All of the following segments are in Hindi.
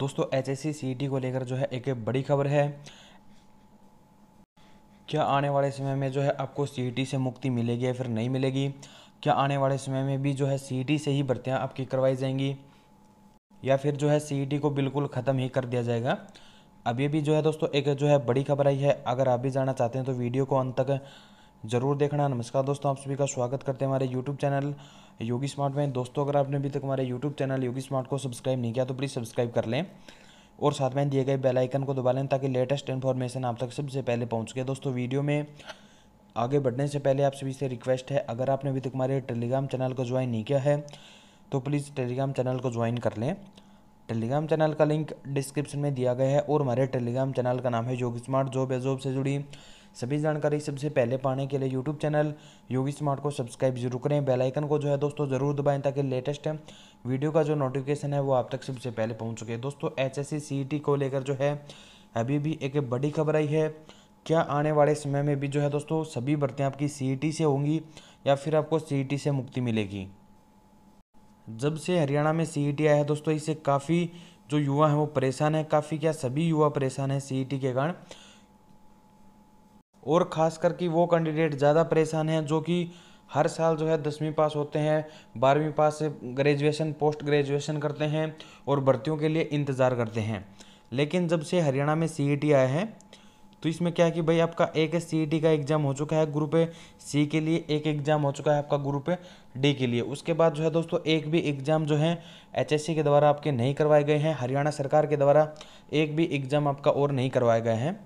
दोस्तों एच एस सी को लेकर जो है एक बड़ी खबर है क्या आने वाले समय में जो है आपको सी e से मुक्ति मिलेगी या फिर नहीं मिलेगी क्या आने वाले समय में भी जो है सी e से ही भर्तियाँ आपकी करवाई जाएंगी या फिर जो है सी e को बिल्कुल ख़त्म ही कर दिया जाएगा अभी भी जो है दोस्तों एक जो है बड़ी खबर आई है अगर आप भी जाना चाहते हैं तो वीडियो को अंत तक ज़रूर देखना नमस्कार दोस्तों आप सभी का स्वागत करते हैं हमारे यूट्यूब चैनल योगी स्मार्ट में दोस्तों अगर आपने अभी तक हमारे यूट्यूब चैनल योगी स्मार्ट को सब्सक्राइब नहीं किया तो प्लीज़ सब्सक्राइब कर लें और साथ में दिए गए बेल आइकन को दबा लें ताकि लेटेस्ट इन्फॉर्मेशन आप तक सबसे पहले पहुँच गए दोस्तों वीडियो में आगे बढ़ने से पहले आप सभी से रिक्वेस्ट है अगर आपने अभी तक हमारे टेलीग्राम चैनल को ज्वाइन नहीं किया है तो प्लीज़ टेलीग्राम चैनल को ज्वाइन कर लें टेलीग्राम चैनल का लिंक डिस्क्रिप्शन में दिया गया है और हमारे टेलीग्राम चैनल का नाम है योगी स्मार्ट जॉब एजॉब से जुड़ी सभी जानकारी सबसे पहले पाने के लिए यूट्यूब चैनल योगी स्मार्ट को सब्सक्राइब जरूर करें बेल आइकन को जो है दोस्तों ज़रूर दबाएं ताकि लेटेस्ट वीडियो का जो नोटिफिकेशन है वो आप तक सबसे पहले पहुँच सके दोस्तों एच एस e को लेकर जो है अभी भी एक बड़ी खबर आई है क्या आने वाले समय में भी जो है दोस्तों सभी भर्तियाँ आपकी सी e से होंगी या फिर आपको सी e से मुक्ति मिलेगी जब से हरियाणा में सी आया है दोस्तों इससे काफ़ी जो युवा हैं वो परेशान है काफ़ी क्या सभी युवा परेशान हैं सी के कारण और ख़ास करके वो कैंडिडेट ज़्यादा परेशान हैं जो कि हर साल जो है दसवीं पास होते हैं बारहवीं पास से ग्रेजुएशन पोस्ट ग्रेजुएशन करते हैं और भर्तियों के लिए इंतज़ार करते हैं लेकिन जब से हरियाणा में सी e आए हैं तो इसमें क्या है कि भाई आपका एक सी e का एग्ज़ाम हो चुका है ग्रुप सी के लिए एक एग्ज़ाम हो चुका है आपका ग्रुप डी के लिए उसके बाद जो है दोस्तों एक भी एग्ज़ाम जो है एचएससी के द्वारा आपके नहीं करवाए गए हैं हरियाणा सरकार के द्वारा एक भी एग्ज़ाम आपका और नहीं करवाए गए हैं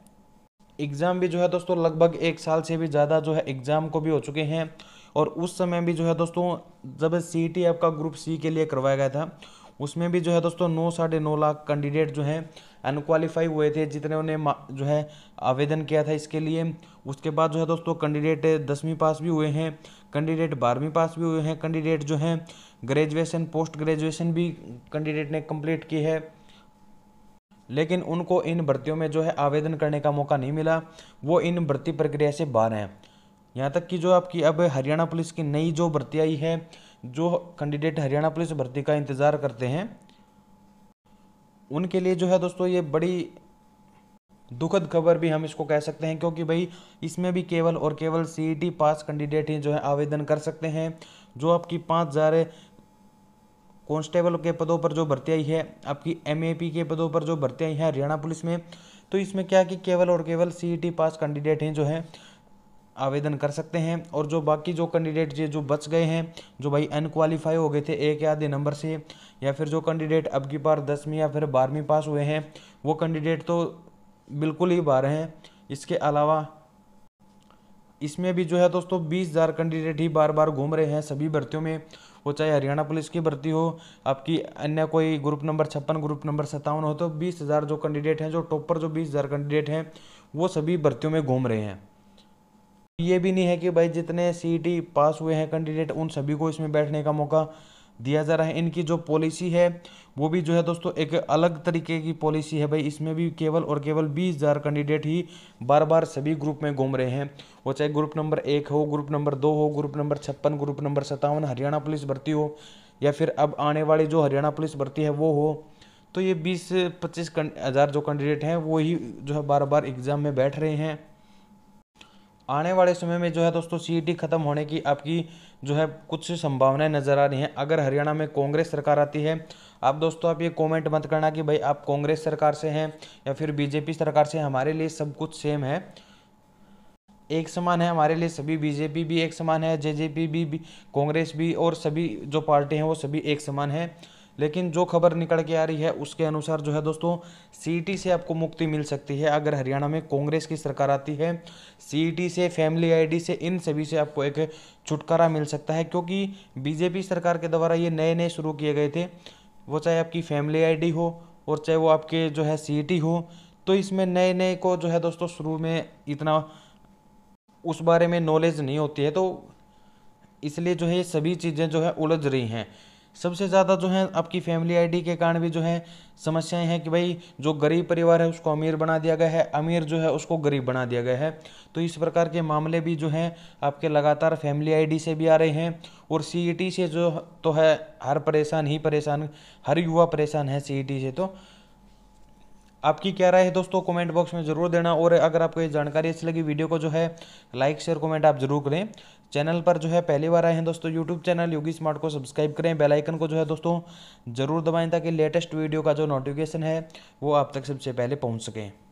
एग्ज़ाम भी जो है दोस्तों लगभग एक साल से भी ज़्यादा जो है एग्ज़ाम को भी हो चुके हैं और उस समय भी जो है दोस्तों जब सी टी आपका ग्रुप सी के लिए करवाया गया था उसमें भी जो है दोस्तों नौ साढ़े नौ लाख कैंडिडेट जो हैं अनक्वालीफाई हुए थे जितने उन्हें जो है आवेदन किया था इसके लिए उसके बाद जो है दोस्तों कैंडिडेट दसवीं पास भी हुए हैं कैंडिडेट बारहवीं पास भी हुए हैं कैंडिडेट जो हैं ग्रेजुएशन पोस्ट ग्रेजुएशन भी कैंडिडेट ने कम्प्लीट की है लेकिन उनको इन भर्तियों में जो है आवेदन करने का मौका नहीं मिला वो इन भर्ती प्रक्रिया से बाहर हैं यहाँ तक कि जो आपकी अब हरियाणा पुलिस की नई जो भर्ती आई है जो कैंडिडेट हरियाणा पुलिस भर्ती का इंतज़ार करते हैं उनके लिए जो है दोस्तों ये बड़ी दुखद खबर भी हम इसको कह सकते हैं क्योंकि भाई इसमें भी केवल और केवल सी e पास कैंडिडेट ही जो है आवेदन कर सकते हैं जो आपकी पाँच हज़ार कांस्टेबल के पदों पर जो भर्ती आई है आपकी एम के पदों पर जो भर्ती आई है हरियाणा पुलिस में तो इसमें क्या कि केवल और केवल सी e पास कैंडिडेट हैं जो हैं आवेदन कर सकते हैं और जो बाकी जो कैंडिडेट ये जो बच गए हैं जो भाई अनकालीफाई हो गए थे एक या आधे नंबर से या फिर जो कैंडिडेट अब की बार दसवीं या फिर बारहवीं पास हुए हैं वो कैंडिडेट तो बिल्कुल ही बाहर हैं इसके अलावा इसमें भी जो है दोस्तों बीस हज़ार कैंडिडेट ही बार बार घूम रहे हैं सभी भर्तियों में वो चाहे हरियाणा पुलिस की भर्ती हो आपकी अन्य कोई ग्रुप नंबर छप्पन ग्रुप नंबर सत्तावन हो तो बीस हज़ार जो कैंडिडेट हैं जो टॉपर जो बीस हज़ार कैंडिडेट हैं वो सभी भर्तियों में घूम रहे हैं ये भी नहीं है कि भाई जितने सी पास e हुए हैं कैंडिडेट उन सभी को इसमें बैठने का मौका दिया जा रहा है इनकी जो पॉलिसी है वो भी जो है दोस्तों एक अलग तरीके की पॉलिसी है भाई इसमें भी केवल और केवल बीस हज़ार कैंडिडेट ही बार बार सभी ग्रुप में घूम रहे हैं वो चाहे ग्रुप नंबर एक हो ग्रुप नंबर दो हो ग्रुप नंबर छप्पन ग्रुप नंबर सत्तावन हरियाणा पुलिस भर्ती हो या फिर अब आने वाली जो हरियाणा पुलिस भर्ती है वो हो तो ये बीस पच्चीस हज़ार जो कैंडिडेट हैं वो ही जो है बार बार एग्ज़ाम में बैठ रहे हैं आने वाले समय में जो है दोस्तों सीईटी ख़त्म होने की आपकी जो है कुछ संभावनाएं नज़र आ रही हैं अगर हरियाणा में कांग्रेस सरकार आती है आप दोस्तों आप ये कमेंट मत करना कि भाई आप कांग्रेस सरकार से हैं या फिर बीजेपी सरकार से हमारे लिए सब कुछ सेम है एक समान है हमारे लिए सभी बीजेपी भी एक समान है जे भी, भी कांग्रेस भी और सभी जो पार्टी हैं वो सभी एक समान है लेकिन जो खबर निकल के आ रही है उसके अनुसार जो है दोस्तों सीईटी e से आपको मुक्ति मिल सकती है अगर हरियाणा में कांग्रेस की सरकार आती है सीईटी e से फैमिली आईडी से इन सभी से आपको एक छुटकारा मिल सकता है क्योंकि बीजेपी सरकार के द्वारा ये नए नए शुरू किए गए थे वो चाहे आपकी फैमिली आईडी हो और चाहे वो आपके जो है सी e हो तो इसमें नए नए को जो है दोस्तों शुरू में इतना उस बारे में नॉलेज नहीं होती है तो इसलिए जो है सभी चीज़ें जो है उलझ रही हैं सबसे ज़्यादा जो है आपकी फैमिली आईडी के कारण भी जो है समस्याएं हैं कि भाई जो गरीब परिवार है उसको अमीर बना दिया गया है अमीर जो है उसको गरीब बना दिया गया है तो इस प्रकार के मामले भी जो हैं आपके लगातार फैमिली आईडी से भी आ रहे हैं और सीईटी e से जो तो है हर परेशान ही परेशान हर युवा परेशान है सी e से तो आपकी क्या राय है दोस्तों कमेंट बॉक्स में ज़रूर देना और अगर आपको ये जानकारी अच्छी लगी वीडियो को जो है लाइक शेयर कमेंट आप जरूर करें चैनल पर जो है पहली बार आए हैं दोस्तों यूट्यूब चैनल योगी स्मार्ट को सब्सक्राइब करें बेल आइकन को जो है दोस्तों ज़रूर दबाएं ताकि लेटेस्ट वीडियो का जो नोटिफिकेशन है वो आप तक सबसे पहले पहुँच सकें